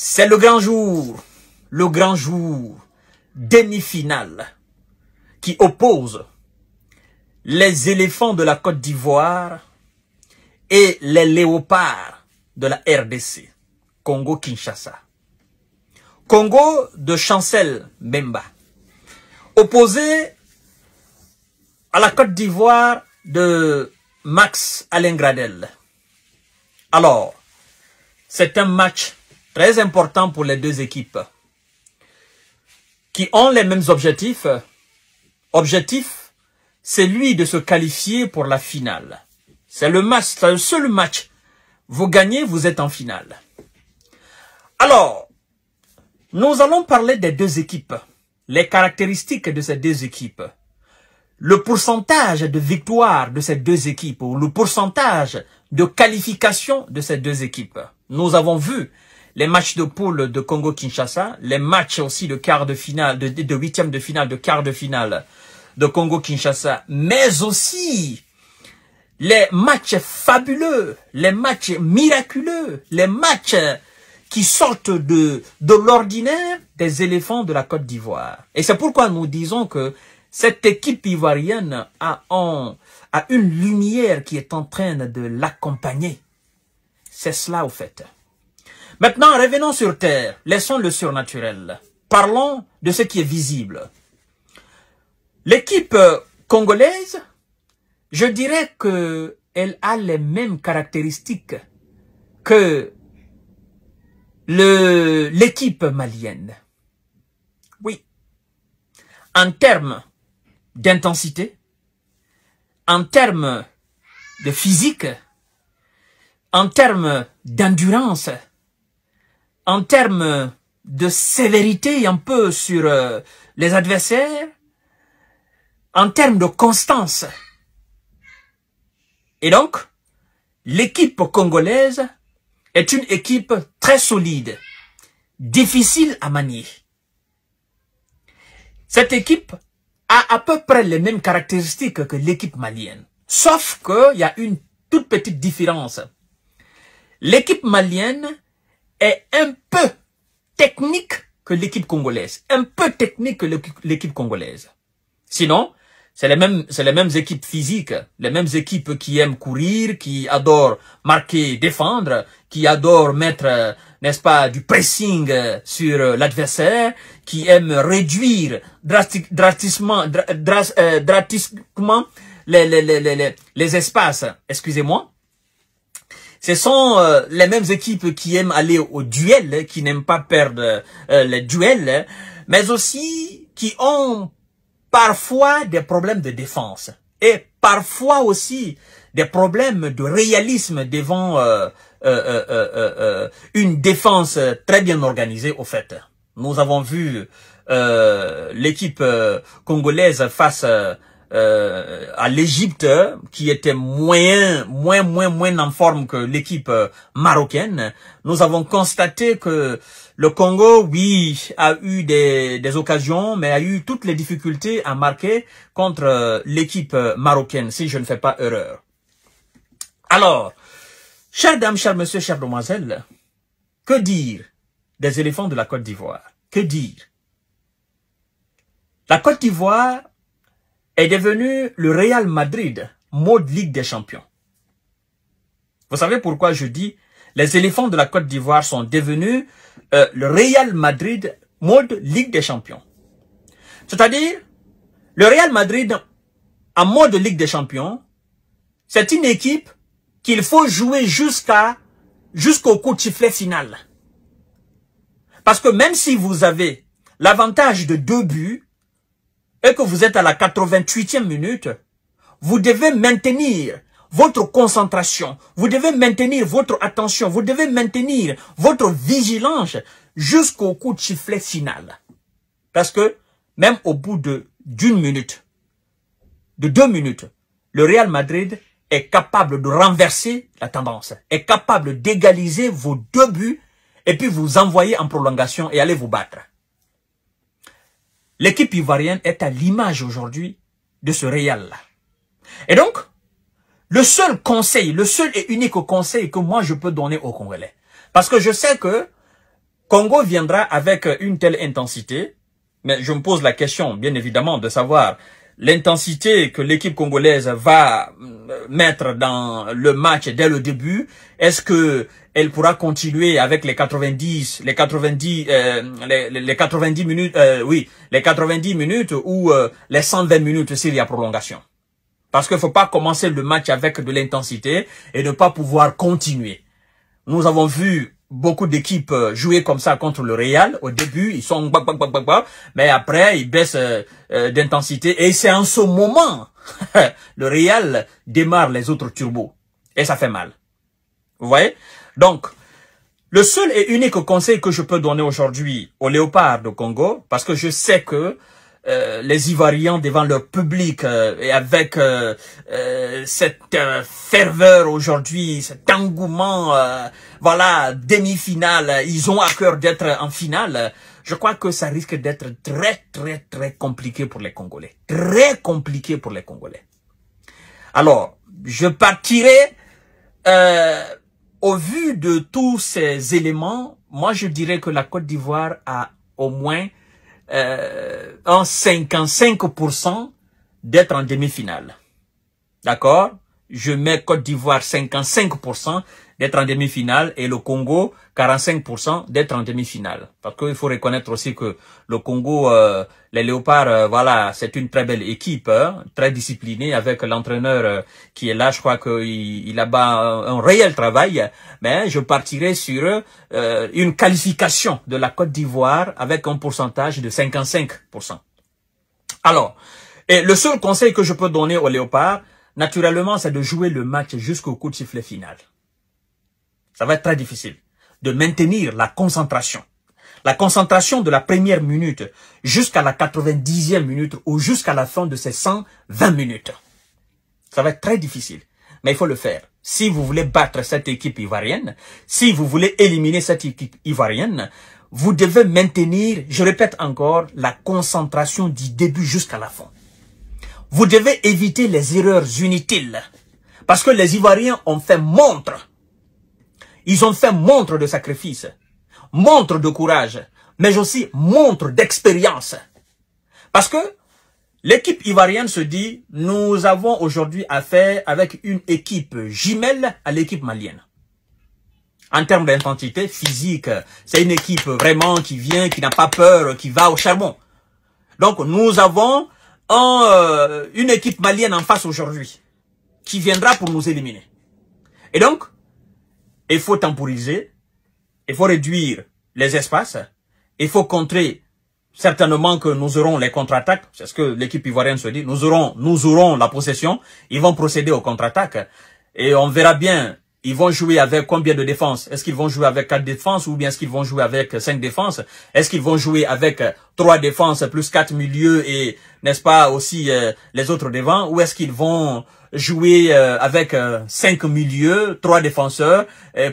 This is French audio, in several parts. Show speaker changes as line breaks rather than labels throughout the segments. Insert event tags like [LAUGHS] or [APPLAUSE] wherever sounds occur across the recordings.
C'est le grand jour, le grand jour demi-finale qui oppose les éléphants de la Côte d'Ivoire et les léopards de la RDC, Congo-Kinshasa. Congo de Chancel Memba, opposé à la Côte d'Ivoire de Max Alain Gradel. Alors, c'est un match Très important pour les deux équipes qui ont les mêmes objectifs. Objectif, c'est lui de se qualifier pour la finale. C'est le match, seul match. Vous gagnez, vous êtes en finale. Alors, nous allons parler des deux équipes, les caractéristiques de ces deux équipes, le pourcentage de victoire de ces deux équipes ou le pourcentage de qualification de ces deux équipes. Nous avons vu les matchs de poule de Congo-Kinshasa, les matchs aussi de quart de finale, de, huitième de finale, de quart de finale de Congo-Kinshasa, mais aussi les matchs fabuleux, les matchs miraculeux, les matchs qui sortent de, l'ordinaire des éléphants de la Côte d'Ivoire. Et c'est pourquoi nous disons que cette équipe ivoirienne a, a une lumière qui est en train de l'accompagner. C'est cela au fait. Maintenant, revenons sur terre. Laissons le surnaturel. Parlons de ce qui est visible. L'équipe euh, congolaise, je dirais qu'elle a les mêmes caractéristiques que l'équipe malienne. Oui. En termes d'intensité, en termes de physique, en termes d'endurance, en termes de sévérité un peu sur euh, les adversaires, en termes de constance. Et donc, l'équipe congolaise est une équipe très solide, difficile à manier. Cette équipe a à peu près les mêmes caractéristiques que l'équipe malienne. Sauf qu'il y a une toute petite différence. L'équipe malienne est un peu technique que l'équipe congolaise. Un peu technique que l'équipe congolaise. Sinon, c'est les mêmes, c'est les mêmes équipes physiques, les mêmes équipes qui aiment courir, qui adorent marquer, défendre, qui adorent mettre, n'est-ce pas, du pressing euh, sur euh, l'adversaire, qui aiment réduire drastiquement, euh, drastiquement les, espaces, excusez-moi, ce sont euh, les mêmes équipes qui aiment aller au duel, hein, qui n'aiment pas perdre le euh, les duels, hein, mais aussi qui ont parfois des problèmes de défense et parfois aussi des problèmes de réalisme devant euh, une défense très bien organisée au fait. Nous avons vu l'équipe congolaise face euh, à l'Égypte, qui était moins, moins, moins, moins en forme que l'équipe euh, marocaine, nous avons constaté que le Congo, oui, a eu des, des occasions, mais a eu toutes les difficultés à marquer contre euh, l'équipe marocaine, si je ne fais pas erreur. Alors, chères dames, chers messieurs, chères demoiselles, que dire des éléphants de la Côte d'Ivoire Que dire La Côte d'Ivoire est devenu le Real Madrid, mode Ligue des Champions. Vous savez pourquoi je dis les éléphants de la Côte d'Ivoire sont devenus euh, le Real Madrid, mode Ligue des Champions. C'est-à-dire, le Real Madrid en mode Ligue des Champions, c'est une équipe qu'il faut jouer jusqu'à jusqu'au coup de sifflet final. Parce que même si vous avez l'avantage de deux buts, et que vous êtes à la 88e minute, vous devez maintenir votre concentration, vous devez maintenir votre attention, vous devez maintenir votre vigilance jusqu'au coup de chifflet final. Parce que même au bout d'une minute, de deux minutes, le Real Madrid est capable de renverser la tendance, est capable d'égaliser vos deux buts et puis vous envoyer en prolongation et aller vous battre. L'équipe ivoirienne est à l'image aujourd'hui de ce Real-là. Et donc, le seul conseil, le seul et unique conseil que moi je peux donner aux Congolais, parce que je sais que Congo viendra avec une telle intensité, mais je me pose la question, bien évidemment, de savoir l'intensité que l'équipe congolaise va euh, mettre dans le match dès le début, est-ce que elle pourra continuer avec les 90, les 90, euh, les, 90 minutes, euh, oui, les 90 minutes ou les 120 minutes s'il y a prolongation. Parce qu'il faut pas commencer le match avec de l'intensité et ne pas pouvoir continuer. Nous avons vu beaucoup d'équipes euh, jouaient comme ça contre le Real. Au début, ils sont mais après, ils baissent euh, euh, d'intensité. Et c'est en ce moment, [LAUGHS] le Real démarre les autres turbos. Et ça fait mal. Vous voyez Donc, le seul et unique conseil que je peux donner aujourd'hui aux léopards de Congo, parce que je sais que euh, les Ivoiriens devant leur public euh, et avec euh, cette ferveur aujourd'hui, cet engouement, voilà, demi-finale, ils ont à cœur d'être en finale. Je crois que ça risque d'être très, très, très compliqué pour les Congolais. Très compliqué pour les Congolais. Alors, je partirai, au vu de tous ces éléments, moi je dirais que la Côte d'Ivoire a au moins euh, en 55% d'être en demi-finale. D'accord je mets Côte d'Ivoire 55% d'être en demi-finale et le Congo 45% d'être en demi-finale. Parce qu'il faut reconnaître aussi que le Congo, euh, les Léopards, euh, voilà, c'est une très belle équipe, hein, très disciplinée avec l'entraîneur euh, qui est là. Je crois qu'il a bas un, un, réel travail. Mais je partirai sur une qualification de la Côte d'Ivoire avec un pourcentage de 55%. Alors, et le seul conseil que je peux donner aux Léopards, naturellement, c'est de jouer le match jusqu'au coup de sifflet final. Ça va être très difficile de maintenir la concentration. La concentration de la première minute jusqu'à la 90e minute ou jusqu'à la fin de ces 120 minutes. Ça va être très difficile, mais il faut le faire. Si vous voulez battre cette équipe ivoirienne, si vous voulez éliminer cette équipe ivoirienne, vous devez maintenir, je répète encore, la concentration du début jusqu'à la fin. Vous devez éviter les erreurs inutiles. Parce que les Ivoiriens ont fait montre. Ils ont fait montre de sacrifice, montre de courage, mais aussi montre d'expérience. Parce que l'équipe ivoirienne se dit, nous avons aujourd'hui affaire avec une équipe jumelle à l'équipe malienne. En termes d'intensité physique, c'est une équipe vraiment qui vient, qui n'a pas peur, qui va au charbon. Donc nous avons euh, une équipe malienne en face aujourd'hui qui viendra pour nous éliminer. Et donc, il faut temporiser, il faut réduire les espaces, il faut contrer certainement que nous aurons les contre-attaques, c'est ce que l'équipe ivoirienne se dit, nous aurons, nous aurons la possession, ils vont procéder aux contre-attaques et on verra bien ils vont jouer avec combien de défenses Est-ce qu'ils vont jouer avec quatre défenses ou bien est-ce qu'ils vont jouer avec cinq défenses Est-ce qu'ils vont jouer avec euh, trois défenses plus quatre milieux et n'est-ce pas aussi euh, les autres devants Ou est-ce qu'ils vont jouer euh, avec cinq milieux, trois défenseurs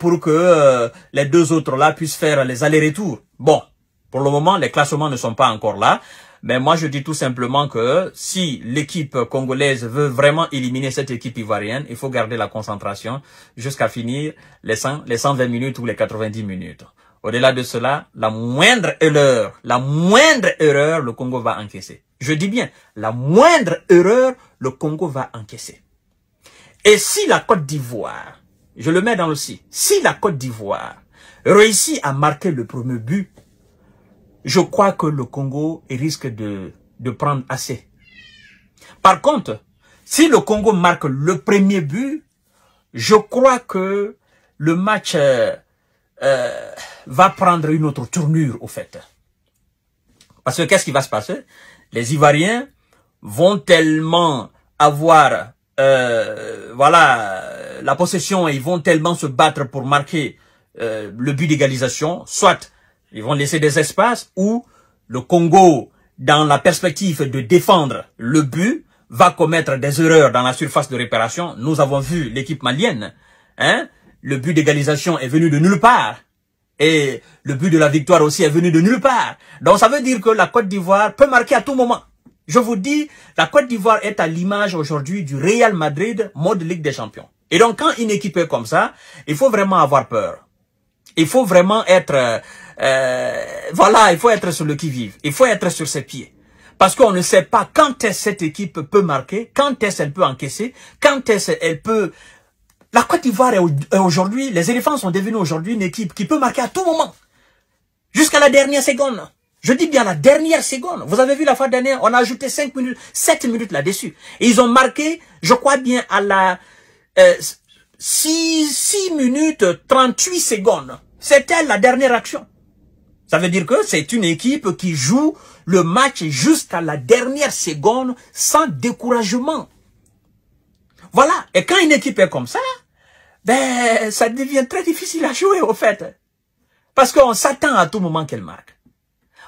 pour que les deux autres là puissent faire les allers-retours Bon, pour le moment, les classements ne sont pas encore là. Mais ben, moi, je dis tout simplement que si l'équipe congolaise veut vraiment éliminer cette équipe ivoirienne, il faut garder la concentration jusqu'à finir les, les 120 minutes ou les 90 minutes. Au-delà de cela, la moindre erreur, la moindre erreur, le Congo va encaisser. Je dis bien, la moindre erreur, le Congo va encaisser. Et si la Côte d'Ivoire, je le mets dans le si, si la Côte d'Ivoire réussit à marquer le premier but, je crois que le Congo risque de, prendre assez. Par contre, si le Congo marque le premier but, je crois que le match euh, euh, va prendre une autre tournure, au fait. Parce que qu'est-ce qui va se passer Les Ivoiriens vont tellement avoir euh, voilà la possession et ils vont tellement se battre pour marquer le but d'égalisation, soit ils vont laisser des espaces où le Congo, dans la perspective de défendre le but, va commettre des erreurs dans la surface de réparation. Nous avons vu l'équipe malienne. Hein? Le but d'égalisation est venu de nulle part. Et le but de la victoire aussi est venu de nulle part. Donc ça veut dire que la Côte d'Ivoire peut marquer à tout moment. Je vous dis, la Côte d'Ivoire est à l'image aujourd'hui du Real Madrid, mode Ligue des Champions. Et donc quand une équipe est comme ça, il faut vraiment avoir peur. Il faut vraiment être euh, euh, voilà, il faut être sur le qui-vive. Il faut être sur ses pieds. Parce qu'on ne sait pas quand est-ce cette équipe peut marquer, quand est-ce elle peut encaisser, quand est-ce elle peut... La Côte d'Ivoire est aujourd'hui, les éléphants sont devenus aujourd'hui une équipe qui peut marquer à tout moment. Jusqu'à la dernière seconde. Je dis bien la dernière seconde. Vous avez vu la fois dernière, on a ajouté 5 minutes, 7 minutes là-dessus. ils ont marqué, je crois bien, à la 6, euh, 6 minutes 38 secondes. C'était la dernière action. Ça veut dire que c'est une équipe qui joue le match jusqu'à la dernière seconde sans découragement. Voilà. Et quand une équipe est comme ça, ben, ça devient très difficile à jouer, au fait. Parce qu'on s'attend à tout moment qu'elle marque.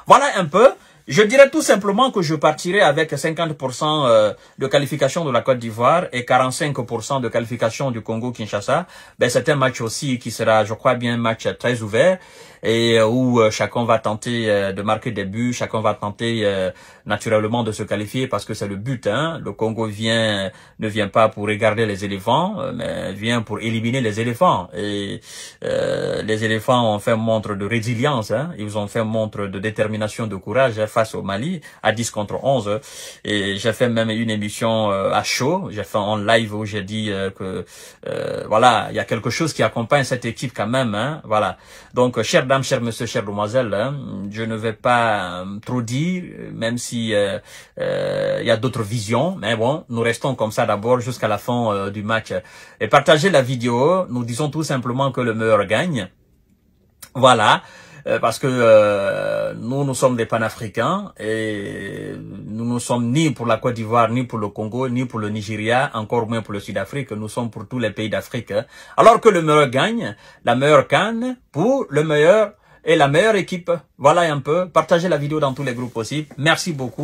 Voilà un peu je dirais tout simplement que je partirai avec 50% euh, de qualification de la Côte d'Ivoire et 45% de qualification du Congo-Kinshasa. Ben, c'est un match aussi qui sera, je crois, bien un match très ouvert et euh, où euh, chacun va tenter de marquer des buts, chacun va tenter naturellement de se qualifier parce que c'est le but. Hein. Le Congo vient ne vient pas pour regarder les éléphants, mais vient pour éliminer les éléphants. Et les éléphants ont fait montre de résilience, hein. ils ont fait montre de détermination, de courage. Hein face au Mali à 10 contre 11. Et j'ai fait même une émission euh, à chaud, j'ai fait en live où j'ai dit euh, que euh, voilà, il y a quelque chose qui accompagne cette équipe quand même. Hein. voilà. Donc, chère dame, cher monsieur, chère demoiselle, hein, je ne vais pas trop dire, même si il y a d'autres visions. Mais bon, nous restons comme ça d'abord jusqu'à la fin du match. Et partagez la vidéo. Nous disons tout simplement que le meilleur gagne. Voilà. Euh, parce que euh, nous, nous sommes des panafricains et nous ne sommes ni pour la Côte d'Ivoire, ni pour le Congo, ni pour le Nigeria, encore moins pour le Sud-Afrique. Nous sommes pour tous les pays d'Afrique. Alors que le meilleur gagne, la meilleure canne pour le meilleur et la meilleure équipe. Voilà un peu. Partagez la vidéo dans tous les groupes possibles. Merci beaucoup.